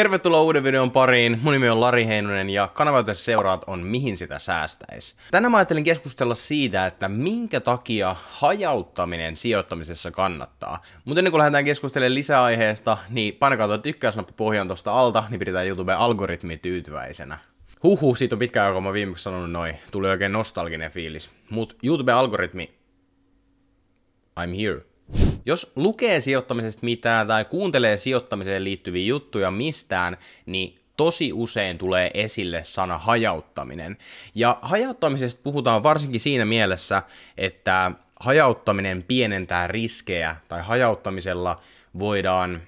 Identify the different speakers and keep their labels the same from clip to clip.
Speaker 1: Tervetuloa uuden videon pariin. Mun nimi on Lari Heinonen ja kanava, jota seuraat, on Mihin sitä säästäis. Tänään mä ajattelin keskustella siitä, että minkä takia hajauttaminen sijoittamisessa kannattaa. Mutta ennen kuin lähdetään keskustelemaan lisäaiheesta, niin painakaa tuo tykkäysnappi pohjaan tuosta alta, niin pidetään YouTuben algoritmi tyytyväisenä. Huhu, siitä on pitkä aika, kun mä viimeksi sanonut noin. Tuli oikein nostalginen fiilis. Mut YouTube-algoritmi... I'm here. Jos lukee sijoittamisesta mitään tai kuuntelee sijoittamiseen liittyviä juttuja mistään, niin tosi usein tulee esille sana hajauttaminen. Ja hajauttamisesta puhutaan varsinkin siinä mielessä, että hajauttaminen pienentää riskejä tai hajauttamisella voidaan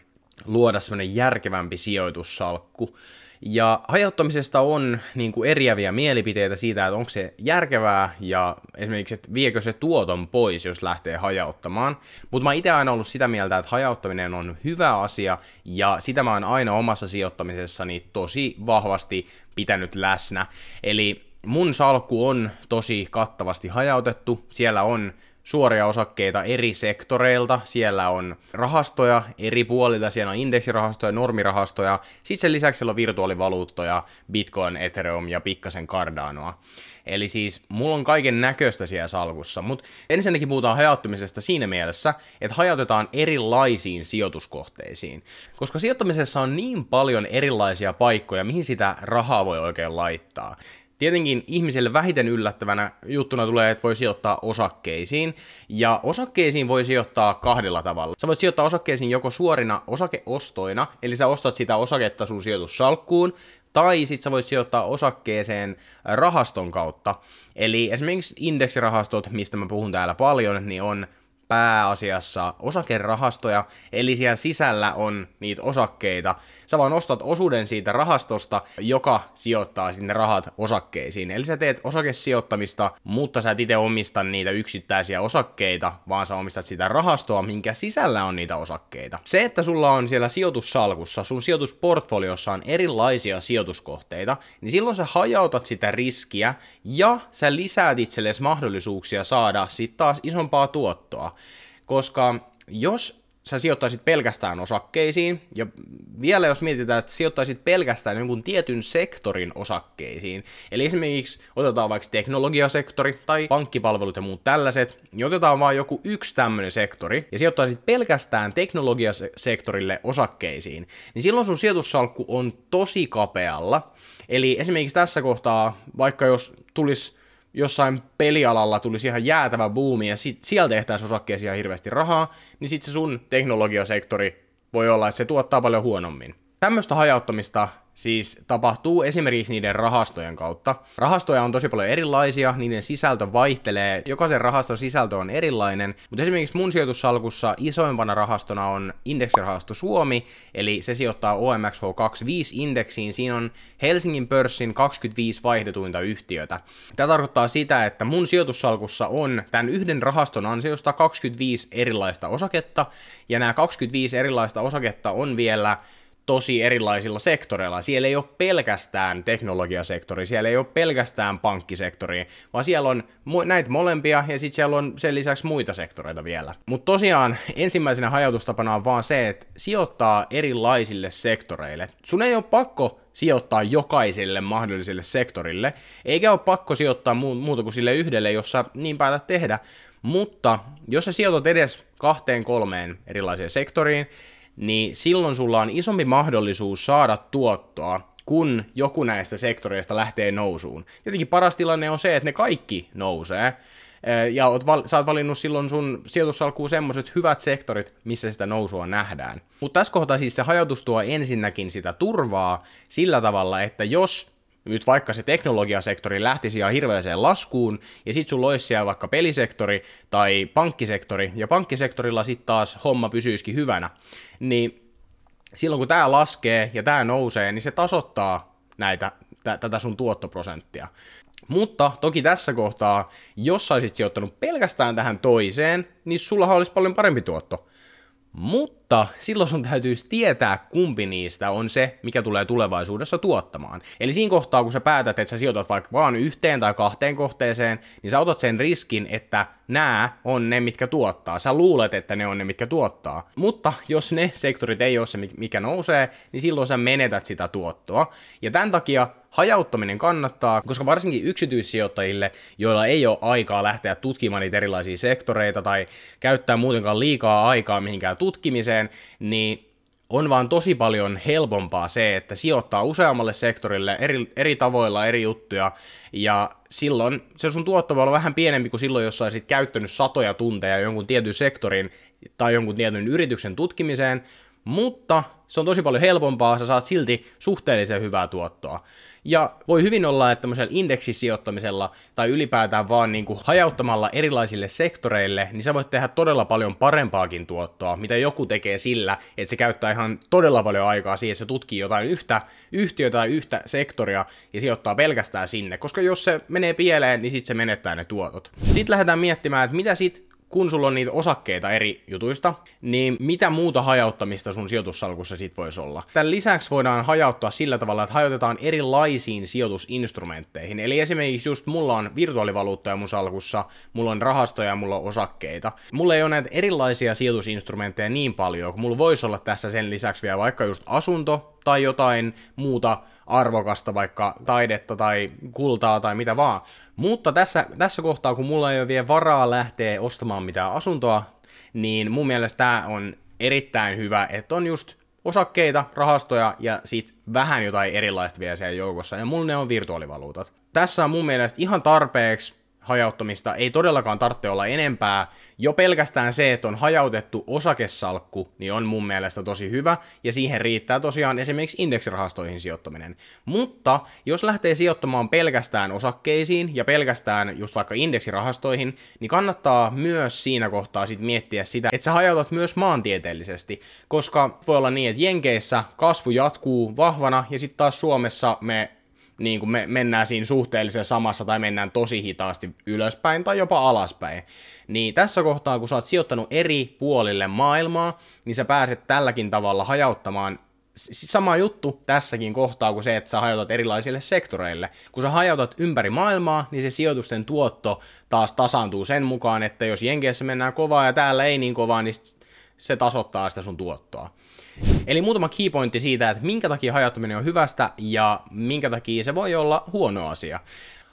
Speaker 1: luoda semmoinen järkevämpi sijoitussalkku. Ja hajauttamisesta on niin kuin eriäviä mielipiteitä siitä, että onko se järkevää ja esimerkiksi, että viekö se tuoton pois, jos lähtee hajauttamaan. Mutta mä oon itse aina ollut sitä mieltä, että hajauttaminen on hyvä asia ja sitä mä oon aina omassa sijoittamisessani tosi vahvasti pitänyt läsnä. Eli mun salkku on tosi kattavasti hajautettu. Siellä on suoria osakkeita eri sektoreilta. Siellä on rahastoja eri puolilta, siellä on indeksirahastoja, normirahastoja. Sitten sen lisäksi siellä on virtuaalivaluuttoja, Bitcoin, Ethereum ja pikkasen Cardanoa. Eli siis mulla on kaiken näköistä siellä salkussa, mutta ensinnäkin puhutaan hajauttamisesta siinä mielessä, että hajautetaan erilaisiin sijoituskohteisiin. Koska sijoittamisessa on niin paljon erilaisia paikkoja, mihin sitä rahaa voi oikein laittaa. Tietenkin ihmiselle vähiten yllättävänä juttuna tulee, että voi sijoittaa osakkeisiin, ja osakkeisiin voi sijoittaa kahdella tavalla. Sä voit sijoittaa osakkeisiin joko suorina osakeostoina, eli sä ostat sitä osaketta sun sijoitussalkkuun, tai sitten sä voit sijoittaa osakkeeseen rahaston kautta. Eli esimerkiksi indeksirahastot, mistä mä puhun täällä paljon, niin on pääasiassa osakerahastoja, eli siellä sisällä on niitä osakkeita. Sä vaan ostat osuuden siitä rahastosta, joka sijoittaa sinne rahat osakkeisiin. Eli sä teet osakesijoittamista, mutta sä et itse omista niitä yksittäisiä osakkeita, vaan sä omistat sitä rahastoa, minkä sisällä on niitä osakkeita. Se, että sulla on siellä sijoitussalkussa, sun sijoitusportfoliossa on erilaisia sijoituskohteita, niin silloin sä hajautat sitä riskiä ja sä lisäät itsellesi mahdollisuuksia saada sitten taas isompaa tuottoa koska jos sä sijoittaisit pelkästään osakkeisiin, ja vielä jos mietitään, että sijoittaisit pelkästään jonkun tietyn sektorin osakkeisiin, eli esimerkiksi otetaan vaikka teknologiasektori tai pankkipalvelut ja muut tällaiset, niin otetaan vaan joku yksi tämmöinen sektori, ja sijoittaisit pelkästään teknologiasektorille osakkeisiin, niin silloin sun sijoitussalkku on tosi kapealla, eli esimerkiksi tässä kohtaa, vaikka jos tulisi jossain pelialalla tulisi ihan jäätävä buumi ja sit, siellä tehtäisiin osakkeisiin ihan hirveästi rahaa, niin sitten se sun teknologiasektori voi olla, että se tuottaa paljon huonommin. Tämmöistä hajauttamista siis tapahtuu esimerkiksi niiden rahastojen kautta. Rahastoja on tosi paljon erilaisia, niiden sisältö vaihtelee, jokaisen rahaston sisältö on erilainen, mutta esimerkiksi mun sijoitussalkussa isoimpana rahastona on indeksirahasto Suomi, eli se sijoittaa OMXH25-indeksiin, siinä on Helsingin pörssin 25 vaihdetuinta yhtiötä. Tämä tarkoittaa sitä, että mun sijoitussalkussa on tämän yhden rahaston ansiosta 25 erilaista osaketta, ja nämä 25 erilaista osaketta on vielä tosi erilaisilla sektoreilla. Siellä ei ole pelkästään teknologiasektori, siellä ei ole pelkästään pankkisektori, vaan siellä on näitä molempia ja sitten siellä on sen lisäksi muita sektoreita vielä. Mutta tosiaan ensimmäisenä hajautustapana on vaan se, että sijoittaa erilaisille sektoreille. Sun ei ole pakko sijoittaa jokaiselle mahdolliselle sektorille, eikä ole pakko sijoittaa muuta kuin sille yhdelle, jossa niin päätät tehdä, mutta jos sä sijoitat edes kahteen kolmeen erilaiseen sektoriin, niin silloin sulla on isompi mahdollisuus saada tuottoa, kun joku näistä sektoreista lähtee nousuun. Tietenkin paras tilanne on se, että ne kaikki nousee, ja oot val- sä oot valinnut silloin sun sijoitussalkkuun semmoiset hyvät sektorit, missä sitä nousua nähdään. Mutta tässä kohtaa siis se hajautus tuo ensinnäkin sitä turvaa sillä tavalla, että jos nyt vaikka se teknologiasektori lähtisi ihan hirveäseen laskuun, ja sit sulla olisi siellä vaikka pelisektori tai pankkisektori, ja pankkisektorilla sitten taas homma pysyisikin hyvänä, niin silloin kun tämä laskee ja tämä nousee, niin se tasoittaa näitä, t- tätä sun tuottoprosenttia. Mutta toki tässä kohtaa, jos saisit sijoittanut pelkästään tähän toiseen, niin sulla olisi paljon parempi tuotto. Mutta silloin sun täytyisi tietää, kumpi niistä on se, mikä tulee tulevaisuudessa tuottamaan. Eli siinä kohtaa, kun sä päätät, että sä sijoitat vaikka vaan yhteen tai kahteen kohteeseen, niin sä otat sen riskin, että nämä on ne, mitkä tuottaa. Sä luulet, että ne on ne, mitkä tuottaa. Mutta jos ne sektorit ei ole se, mikä nousee, niin silloin sä menetät sitä tuottoa. Ja tämän takia hajauttaminen kannattaa, koska varsinkin yksityissijoittajille, joilla ei ole aikaa lähteä tutkimaan niitä erilaisia sektoreita tai käyttää muutenkaan liikaa aikaa mihinkään tutkimiseen, niin on vaan tosi paljon helpompaa se, että sijoittaa useammalle sektorille eri, eri tavoilla eri juttuja, ja silloin se sun tuotto voi olla vähän pienempi kuin silloin, jos olisit käyttänyt satoja tunteja jonkun tietyn sektorin tai jonkun tietyn yrityksen tutkimiseen, mutta se on tosi paljon helpompaa, sä saat silti suhteellisen hyvää tuottoa. Ja voi hyvin olla, että tämmöisellä indeksisijoittamisella tai ylipäätään vaan niin kuin hajauttamalla erilaisille sektoreille, niin sä voit tehdä todella paljon parempaakin tuottoa, mitä joku tekee sillä, että se käyttää ihan todella paljon aikaa siihen, että se tutkii jotain yhtä yhtiötä tai yhtä sektoria ja sijoittaa pelkästään sinne, koska jos se menee pieleen, niin sitten se menettää ne tuotot. Sitten lähdetään miettimään, että mitä sitten kun sulla on niitä osakkeita eri jutuista, niin mitä muuta hajauttamista sun sijoitussalkussa sit voisi olla? Tämän lisäksi voidaan hajauttaa sillä tavalla, että hajotetaan erilaisiin sijoitusinstrumentteihin. Eli esimerkiksi just mulla on virtuaalivaluuttaja mun salkussa, mulla on rahastoja ja mulla on osakkeita. Mulla ei ole näitä erilaisia sijoitusinstrumentteja niin paljon, kun mulla voisi olla tässä sen lisäksi vielä vaikka just asunto, tai jotain muuta arvokasta, vaikka taidetta tai kultaa tai mitä vaan. Mutta tässä, tässä kohtaa, kun mulla ei ole vielä varaa lähteä ostamaan mitään asuntoa, niin mun mielestä tämä on erittäin hyvä, että on just osakkeita, rahastoja ja sit vähän jotain erilaista vielä siellä joukossa, ja mulla ne on virtuaalivaluutat. Tässä on mun mielestä ihan tarpeeksi hajauttamista ei todellakaan tarvitse olla enempää. Jo pelkästään se, että on hajautettu osakesalkku, niin on mun mielestä tosi hyvä, ja siihen riittää tosiaan esimerkiksi indeksirahastoihin sijoittaminen. Mutta jos lähtee sijoittamaan pelkästään osakkeisiin ja pelkästään just vaikka indeksirahastoihin, niin kannattaa myös siinä kohtaa sit miettiä sitä, että sä hajautat myös maantieteellisesti, koska voi olla niin, että Jenkeissä kasvu jatkuu vahvana, ja sitten taas Suomessa me niin kuin me mennään siinä suhteellisen samassa tai mennään tosi hitaasti ylöspäin tai jopa alaspäin. Niin tässä kohtaa, kun sä oot sijoittanut eri puolille maailmaa, niin sä pääset tälläkin tavalla hajauttamaan siis sama juttu tässäkin kohtaa kuin se, että sä hajautat erilaisille sektoreille. Kun sä hajautat ympäri maailmaa, niin se sijoitusten tuotto taas tasaantuu sen mukaan, että jos Jenkeissä mennään kovaa ja täällä ei niin kovaa, niin se tasoittaa sitä sun tuottoa. Eli muutama keypointti siitä, että minkä takia hajauttaminen on hyvästä ja minkä takia se voi olla huono asia.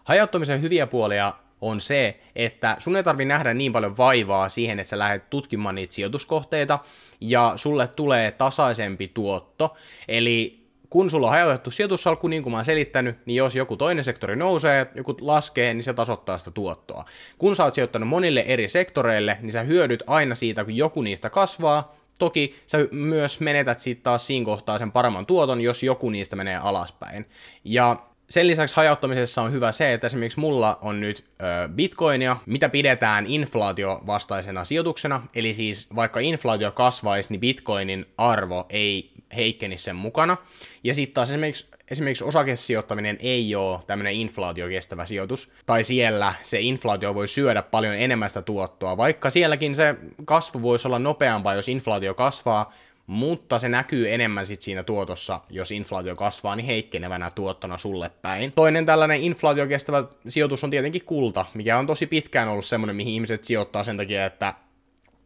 Speaker 1: Hajauttamisen hyviä puolia on se, että sun ei tarvi nähdä niin paljon vaivaa siihen, että sä lähdet tutkimaan niitä sijoituskohteita, ja sulle tulee tasaisempi tuotto. Eli kun sulla on hajautettu sijoitussalkku, niin kuin mä oon selittänyt, niin jos joku toinen sektori nousee, joku laskee, niin se tasoittaa sitä tuottoa. Kun sä oot sijoittanut monille eri sektoreille, niin sä hyödyt aina siitä, kun joku niistä kasvaa, Toki sä myös menetät siitä taas siinä kohtaa sen paremman tuoton, jos joku niistä menee alaspäin. Ja sen lisäksi hajauttamisessa on hyvä se, että esimerkiksi mulla on nyt ö, bitcoinia, mitä pidetään inflaatiovastaisena sijoituksena, eli siis vaikka inflaatio kasvaisi, niin bitcoinin arvo ei heikkeni sen mukana. Ja sitten taas esimerkiksi, esimerkiksi osakesijoittaminen ei ole tämmöinen inflaatiokestävä sijoitus, tai siellä se inflaatio voi syödä paljon enemmän sitä tuottoa, vaikka sielläkin se kasvu voisi olla nopeampaa, jos inflaatio kasvaa, mutta se näkyy enemmän sitten siinä tuotossa, jos inflaatio kasvaa, niin heikkenevänä tuottona sulle päin. Toinen tällainen inflaatiokestävä sijoitus on tietenkin kulta, mikä on tosi pitkään ollut semmoinen, mihin ihmiset sijoittaa sen takia, että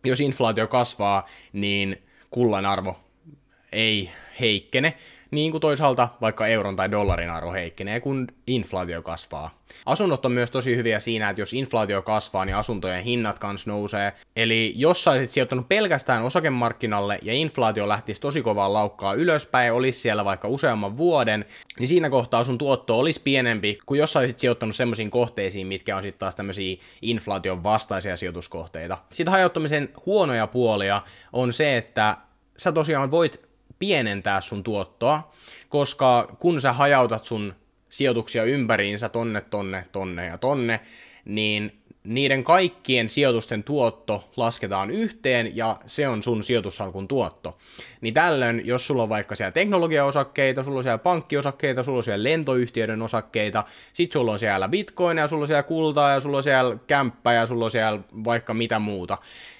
Speaker 1: jos inflaatio kasvaa, niin kullan arvo ei heikkene, niin kuin toisaalta vaikka euron tai dollarin arvo heikkenee, kun inflaatio kasvaa. Asunnot on myös tosi hyviä siinä, että jos inflaatio kasvaa, niin asuntojen hinnat kanssa nousee. Eli jos sä olisit sijoittanut pelkästään osakemarkkinalle ja inflaatio lähtisi tosi kovaa laukkaa ylöspäin, olisi siellä vaikka useamman vuoden, niin siinä kohtaa sun tuotto olisi pienempi kuin jos sä olisit sijoittanut semmoisiin kohteisiin, mitkä on sitten taas tämmöisiä inflaation vastaisia sijoituskohteita. Sitten hajauttamisen huonoja puolia on se, että sä tosiaan voit pienentää sun tuottoa, koska kun sä hajautat sun sijoituksia ympäriinsä tonne, tonne, tonne ja tonne, niin niiden kaikkien sijoitusten tuotto lasketaan yhteen ja se on sun sijoitussalkun tuotto. Niin tällöin, jos sulla on vaikka siellä teknologiaosakkeita, sulla on siellä pankkiosakkeita, sulla on siellä lentoyhtiöiden osakkeita, sit sulla on siellä bitcoin ja sulla on siellä kultaa ja sulla on siellä kämppä ja sulla on siellä vaikka mitä muuta.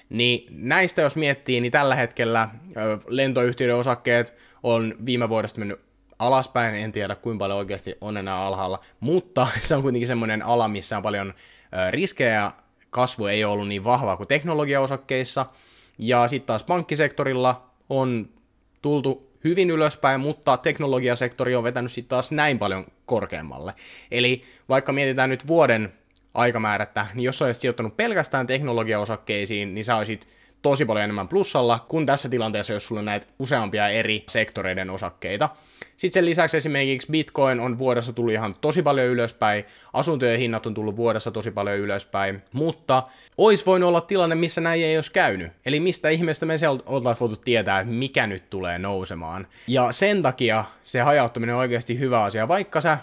Speaker 1: Niin näistä jos miettii, niin tällä hetkellä lentoyhtiöiden osakkeet on viime vuodesta mennyt alaspäin, en tiedä kuinka paljon oikeasti on enää alhaalla, mutta se on kuitenkin semmoinen ala, missä on paljon riskejä kasvu ei ole ollut niin vahvaa kuin teknologiaosakkeissa, ja sitten taas pankkisektorilla on tultu hyvin ylöspäin, mutta teknologiasektori on vetänyt sitten taas näin paljon korkeammalle. Eli vaikka mietitään nyt vuoden aikamäärättä, niin jos olisit sijoittanut pelkästään teknologiaosakkeisiin, niin sä olisit tosi paljon enemmän plussalla kuin tässä tilanteessa, jos sulla on näitä useampia eri sektoreiden osakkeita. Sitten sen lisäksi esimerkiksi Bitcoin on vuodessa tullut ihan tosi paljon ylöspäin, asuntojen hinnat on tullut vuodessa tosi paljon ylöspäin, mutta ois voinut olla tilanne, missä näin ei olisi käynyt. Eli mistä ihmeestä me se oltaisiin voitu tietää, että mikä nyt tulee nousemaan. Ja sen takia se hajauttaminen on oikeasti hyvä asia, vaikka sä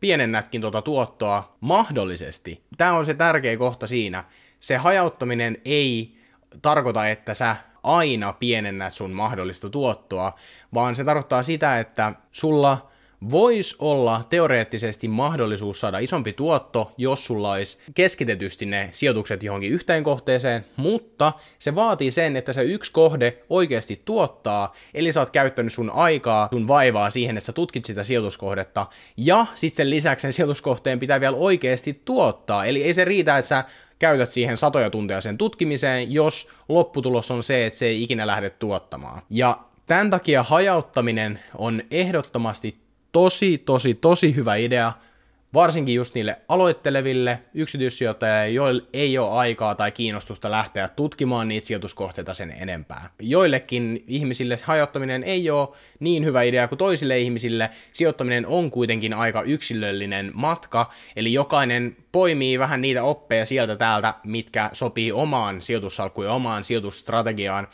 Speaker 1: pienennätkin tuota tuottoa mahdollisesti. Tämä on se tärkeä kohta siinä. Se hajauttaminen ei tarkoita, että sä aina pienennä sun mahdollista tuottoa, vaan se tarkoittaa sitä, että sulla voisi olla teoreettisesti mahdollisuus saada isompi tuotto, jos sulla olisi keskitetysti ne sijoitukset johonkin yhteen kohteeseen, mutta se vaatii sen, että se yksi kohde oikeasti tuottaa, eli sä oot käyttänyt sun aikaa, sun vaivaa siihen, että sä tutkit sitä sijoituskohdetta, ja sitten sen lisäksi sen sijoituskohteen pitää vielä oikeasti tuottaa, eli ei se riitä, että sä käytät siihen satoja tunteja sen tutkimiseen, jos lopputulos on se, että se ei ikinä lähde tuottamaan. Ja tämän takia hajauttaminen on ehdottomasti tosi, tosi, tosi hyvä idea – varsinkin just niille aloitteleville yksityissijoittajille, joille ei ole aikaa tai kiinnostusta lähteä tutkimaan niitä sijoituskohteita sen enempää. Joillekin ihmisille hajottaminen ei ole niin hyvä idea kuin toisille ihmisille. Sijoittaminen on kuitenkin aika yksilöllinen matka, eli jokainen poimii vähän niitä oppeja sieltä täältä, mitkä sopii omaan sijoitussalkkuun ja omaan sijoitusstrategiaan.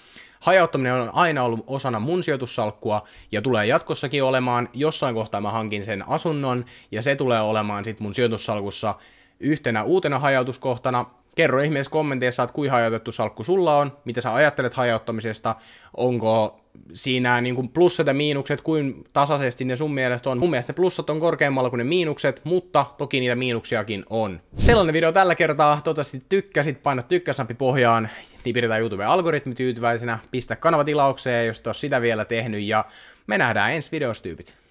Speaker 1: Hajauttaminen on aina ollut osana mun sijoitussalkkua ja tulee jatkossakin olemaan. Jossain kohtaa mä hankin sen asunnon ja se tulee olemaan sit mun sijoitussalkussa yhtenä uutena hajautuskohtana, Kerro ihmeessä kommenteissa, että kuinka hajautettu salkku sulla on, mitä sä ajattelet hajauttamisesta, onko siinä niin kuin plussat ja miinukset, kuin tasaisesti ne sun mielestä on. Mun mielestä plussat on korkeammalla kuin ne miinukset, mutta toki niitä miinuksiakin on. Sellainen video tällä kertaa, toivottavasti tykkäsit, paina tykkäsampi pohjaan, niin pidetään YouTuben algoritmi tyytyväisenä, pistä kanava tilaukseen, jos et sitä vielä tehnyt, ja me nähdään ensi tyypit.